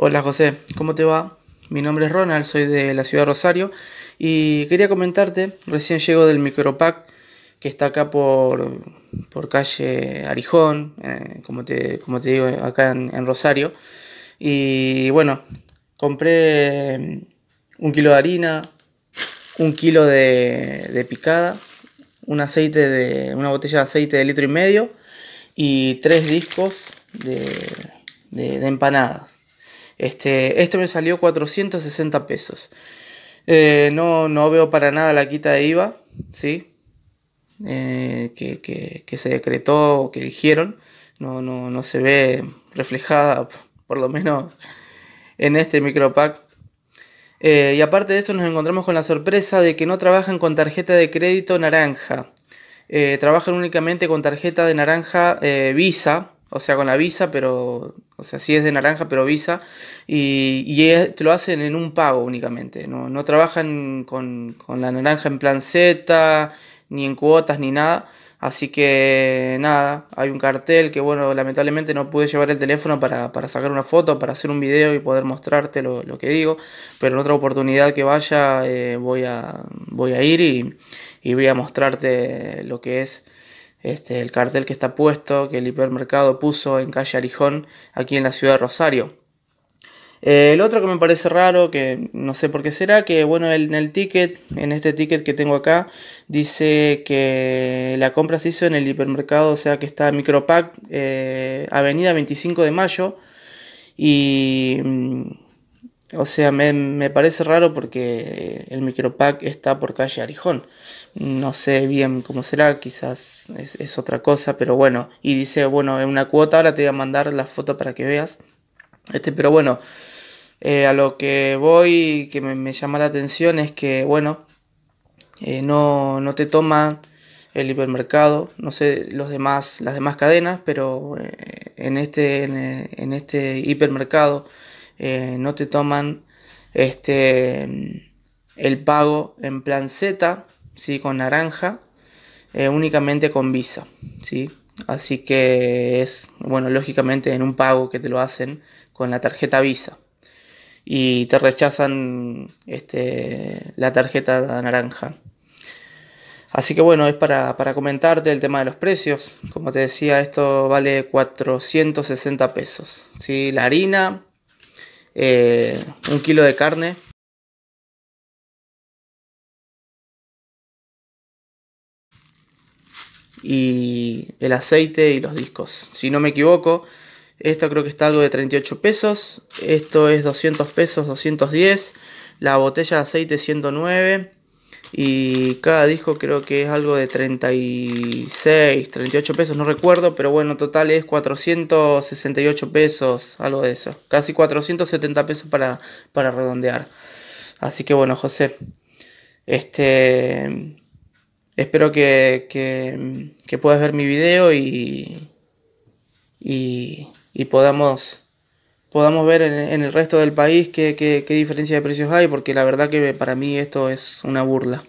Hola José, ¿cómo te va? Mi nombre es Ronald, soy de la ciudad de Rosario y quería comentarte, recién llego del micropack que está acá por, calle Arijón, eh, como, te, te digo, acá en, Rosario. Y bueno, compré mm, un kilo de harina, un kilo de, picada, un aceite de, una botella de aceite de litro y medio y tres discos de empanadas. Esto este me salió 460 pesos. Eh, no, veo para nada la quita de IVA, ¿sí? Eh, que, se decretó, que dijeron. No, se ve reflejada, por lo menos en este micropack. Eh, y aparte de eso nos encontramos con la sorpresa de que no trabajan con tarjeta de crédito naranja. trabajan únicamente con tarjeta de naranja Visa o sea, con la Visa, pero, o sea, sí es de naranja, pero Visa, y, te lo hacen en un pago únicamente, no, trabajan con, la naranja en plan Z, ni en cuotas, ni nada, así que nada, hay un cartel que, bueno, lamentablemente no pude llevar el teléfono para, sacar una foto, para hacer un video y poder mostrarte lo, que digo, pero en otra oportunidad que vaya eh, voy, a, voy a ir y, y voy a mostrarte lo que es este, el cartel que está puesto, que el hipermercado puso en calle Arijón, aquí en la ciudad de Rosario. Eh, el otro que me parece raro, que no sé por qué será, que bueno, en el ticket, en este ticket que tengo acá, dice que la compra se hizo en el hipermercado, o sea que está Micropack, eh, Avenida 25 de Mayo, y mm, o sea, me, me, parece raro porque el micropack está por calle Arijón. No sé bien cómo será, quizás es, otra cosa, pero bueno. Y dice, bueno, en una cuota ahora te voy a mandar la foto para que veas. Este, pero bueno, eh, a lo que voy, que me, llama la atención es que, bueno, eh, no, no, te toman el hipermercado, no sé los demás, las demás cadenas, pero eh, en, este, en, en este hipermercado eh, no te toman este, el pago en plan Z, ¿sí? con naranja, eh, únicamente con Visa. ¿sí? Así que es, bueno, lógicamente en un pago que te lo hacen con la tarjeta Visa. Y te rechazan este, la tarjeta naranja. Así que bueno, es para, comentarte el tema de los precios. Como te decía, esto vale 460 pesos. ¿sí? La harina, eh, un kilo de carne, y el aceite y los discos. Si no me equivoco, esto creo que está algo de 38 pesos, esto es 200 pesos, 210, la botella de aceite 109, y cada disco creo que es algo de 36, 38 pesos, no recuerdo, pero bueno, total es 468 pesos, algo de eso. Casi 470 pesos para, redondear. Así que bueno, José, este, espero que, que, puedas ver mi video y, y podamos podamos ver en, el resto del país qué, qué, qué diferencia de precios hay, porque la verdad que para mí esto es una burla.